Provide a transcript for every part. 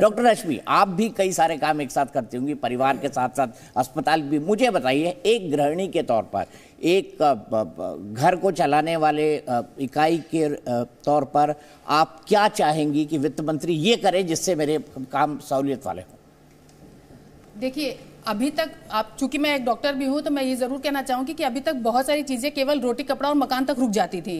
Doctor रश्मि आप भी कई सारे काम एक साथ करती होंगी परिवार के साथ साथ अस्पताल भी मुझे बताइए एक गृहिणी के तौर पर एक घर को चलाने वाले इकाई के तौर पर आप क्या चाहेंगी कि वित्त मंत्री ये करें जिससे मेरे काम सहूलियत वाले हों देखिए अभी तक आप चूंकि मैं एक डॉक्टर भी हूँ तो मैं ये जरूर कहना चाहूँगी कि अभी तक बहुत सारी चीज़ें केवल रोटी कपड़ा और मकान तक रुक जाती थी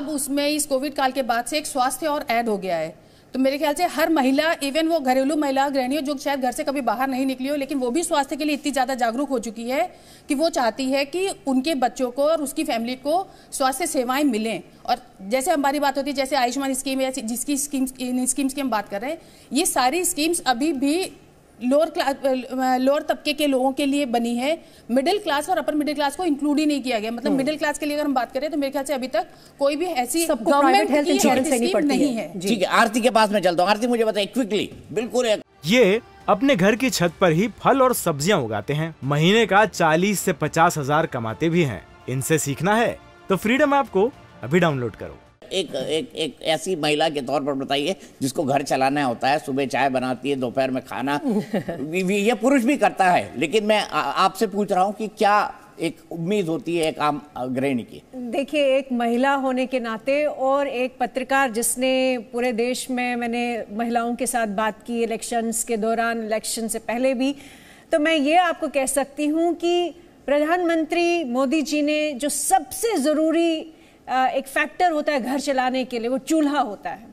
अब उसमें इस कोविड काल के बाद से एक स्वास्थ्य और ऐड हो गया है तो मेरे ख्याल से हर महिला इवन वो घरेलू महिला गृहणियों जो शायद घर से कभी बाहर नहीं निकली हो लेकिन वो भी स्वास्थ्य के लिए इतनी ज़्यादा जागरूक हो चुकी है कि वो चाहती है कि उनके बच्चों को और उसकी फैमिली को स्वास्थ्य सेवाएं मिलें और जैसे हमारी बात होती है जैसे आयुष्मान स्कीम या जिसकी स्कीम्स की हम बात कर रहे हैं ये सारी स्कीम्स अभी भी लोअर क्लास लोअर तबके के लोगों के लिए बनी है मिडिल क्लास और अपर मिडिल क्लास को इंक्लूड ही नहीं किया गया मतलब मिडिल hmm. क्लास के लिए अगर हम बात करें तो मेरे ख्याल से अभी तक कोई भी ऐसी गवर्नमेंट हेल्थ इंश्योरेंस नहीं, है ठीक है आरती के पास में चलता हूँ आरती मुझे बताए क्विकली बिल्कुल ये अपने घर की छत पर ही फल और सब्जियां उगाते हैं महीने का 40 से पचास हजार कमाते भी हैं इनसे सीखना है तो फ्रीडम ऐप को अभी डाउनलोड करो एक एक एक ऐसी महिला के तौर पर बताइए जिसको घर चलाना होता है सुबह चाय बनाती है दोपहर में खाना ये पुरुष भी करता है लेकिन मैं आपसे पूछ रहा हूँ कि क्या एक उम्मीद होती है एक आम गृहिणी की देखिए एक महिला होने के नाते और एक पत्रकार जिसने पूरे देश में मैंने महिलाओं के साथ बात की इलेक्शंस के दौरान इलेक्शन से पहले भी तो मैं ये आपको कह सकती हूँ कि प्रधानमंत्री मोदी जी ने जो सबसे ज़रूरी एक फैक्टर होता है घर चलाने के लिए वो चूल्हा होता है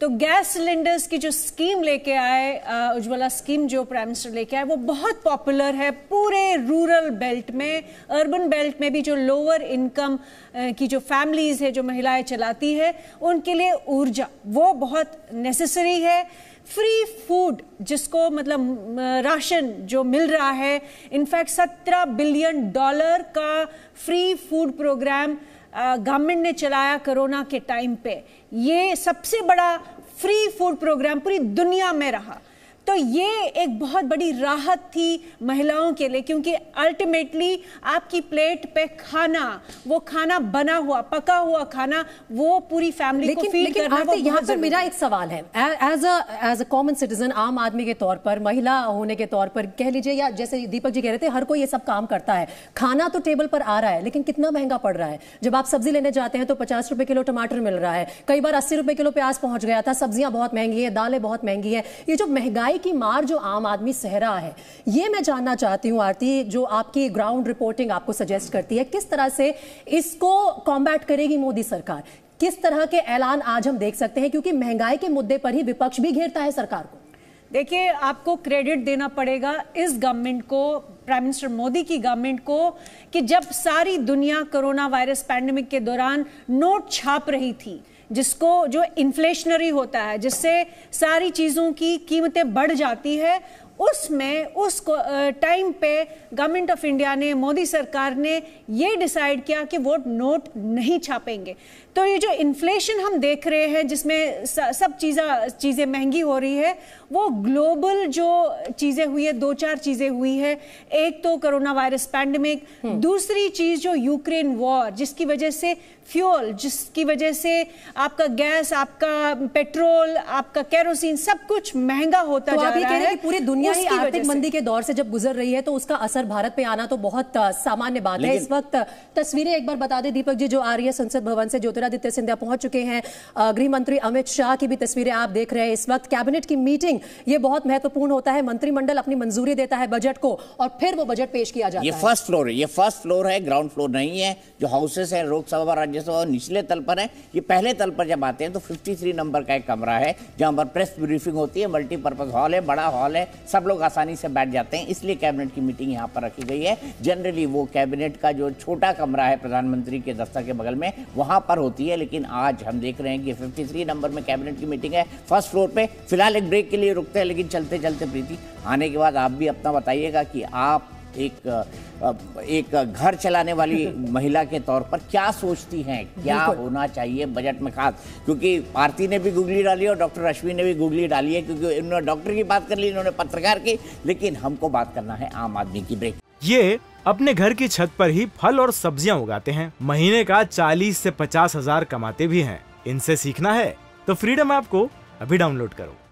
तो गैस सिलेंडर्स की जो स्कीम लेके आए उज्ज्वला स्कीम जो प्राइम मिनिस्टर लेके आए वो बहुत पॉपुलर है पूरे रूरल बेल्ट में अर्बन बेल्ट में भी जो लोअर इनकम की जो फैमिलीज है जो महिलाएं चलाती है उनके लिए ऊर्जा वो बहुत नेसेसरी है फ्री फूड जिसको मतलब राशन जो मिल रहा है इनफैक्ट 17 बिलियन डॉलर का फ्री फूड प्रोग्राम गवर्नमेंट ने चलाया कोरोना के टाइम पे ये सबसे बड़ा फ्री फूड प्रोग्राम पूरी दुनिया में रहा तो ये एक बहुत बड़ी राहत थी महिलाओं के लिए क्योंकि अल्टीमेटली आपकी प्लेट पे खाना वो खाना बना हुआ पका हुआ खाना वो पूरी फैमिली लेकिन, को फील लेकिन करना यहाँ पर मेरा एक सवाल है as a as a common citizen आम आदमी के तौर पर महिला होने के तौर पर कह लीजिए या जैसे दीपक जी कह रहे थे हर कोई ये सब काम करता है खाना तो टेबल पर आ रहा है लेकिन कितना महंगा पड़ रहा है जब आप सब्जी लेने जाते हैं तो पचास रुपए किलो टमाटर मिल रहा है कई बार अस्सी रुपए किलो प्याज पहुंच गया था सब्जियां बहुत महंगी है दालें बहुत महंगी है ये जो महंगाई महंगाई की मार जो आम आदमी सह रहा है ये मैं जानना चाहती हूँ आरती जो आपकी ग्राउंड रिपोर्टिंग आपको सजेस्ट करती है किस तरह से इसको कॉम्बैट करेगी मोदी सरकार किस तरह के ऐलान आज हम देख सकते हैं क्योंकि महंगाई के मुद्दे पर ही विपक्ष भी घेरता है सरकार को देखिए आपको क्रेडिट देना पड़ेगा इस गवर्नमेंट को प्राइम मिनिस्टर मोदी की गवर्नमेंट को कि जब सारी दुनिया कोरोना वायरस पैंडमिक के दौरान नोट छाप रही थी जिसको जो इन्फ्लेशनरी होता है जिससे सारी चीज़ों की कीमतें बढ़ जाती है उसमें उस टाइम पे गवर्नमेंट ऑफ इंडिया ने मोदी सरकार ने ये डिसाइड किया कि वो नोट नहीं छापेंगे तो ये जो इन्फ्लेशन हम देख रहे हैं जिसमें सब चीज़ा चीज़ें महंगी हो रही है वो ग्लोबल जो चीज़ें हुई है दो चार चीज़ें हुई है एक तो कोरोना वायरस पैंडमिक दूसरी चीज़ जो यूक्रेन वॉर जिसकी वजह से फ्यूल जिसकी वजह से आपका गैस आपका पेट्रोल आपका कैरोसिन सब कुछ महंगा होता तो जा रहा है पूरी दुनिया दुनिया ही आर्थिक मंदी के दौर से जब गुजर रही है तो उसका असर भारत पे आना तो बहुत सामान्य बात है इस वक्त तस्वीरें एक बार बता दें दीपक जी जो आ रही है संसद भवन से ज्योतिरादित्य सिंधिया पहुंच चुके हैं गृह मंत्री अमित शाह की भी तस्वीरें आप देख रहे हैं इस वक्त कैबिनेट की मीटिंग ये बहुत महत्वपूर्ण होता है मंत्रिमंडल अपनी मंजूरी देता है बजट को और फिर वो बजट पेश किया जाता है फर्स्ट फ्लोर है ये फर्स्ट फ्लोर है ग्राउंड फ्लोर नहीं है जो हाउसेस है लोकसभा राज्यसभा निचले तल पर है ये पहले तल पर जब आते हैं तो फिफ्टी नंबर का एक कमरा है जहां पर प्रेस ब्रीफिंग होती है मल्टीपर्पज हॉल है बड़ा हॉल है सब लोग आसानी से बैठ जाते हैं इसलिए कैबिनेट की मीटिंग यहाँ पर रखी गई है जनरली वो कैबिनेट का जो छोटा कमरा है प्रधानमंत्री के दफ्तर के बगल में वहाँ पर होती है लेकिन आज हम देख रहे हैं कि फिफ्टी नंबर में कैबिनेट की मीटिंग है फर्स्ट फ्लोर पर फिलहाल एक ब्रेक के लिए रुकते हैं लेकिन चलते चलते प्रीति आने के बाद आप भी अपना बताइएगा कि आप एक एक घर चलाने वाली महिला के तौर पर क्या सोचती हैं क्या होना चाहिए बजट में खास क्योंकि भारती ने भी गुगली डाली और डॉक्टर रश्मि ने भी गुगली डाली है क्योंकि इन्होंने डॉक्टर की बात कर ली इन्होंने पत्रकार की लेकिन हमको बात करना है आम आदमी की ब्रेक ये अपने घर की छत पर ही फल और सब्जियां उगाते हैं महीने का चालीस से पचास हजार कमाते भी हैं इनसे सीखना है तो फ्रीडम ऐप को अभी डाउनलोड करो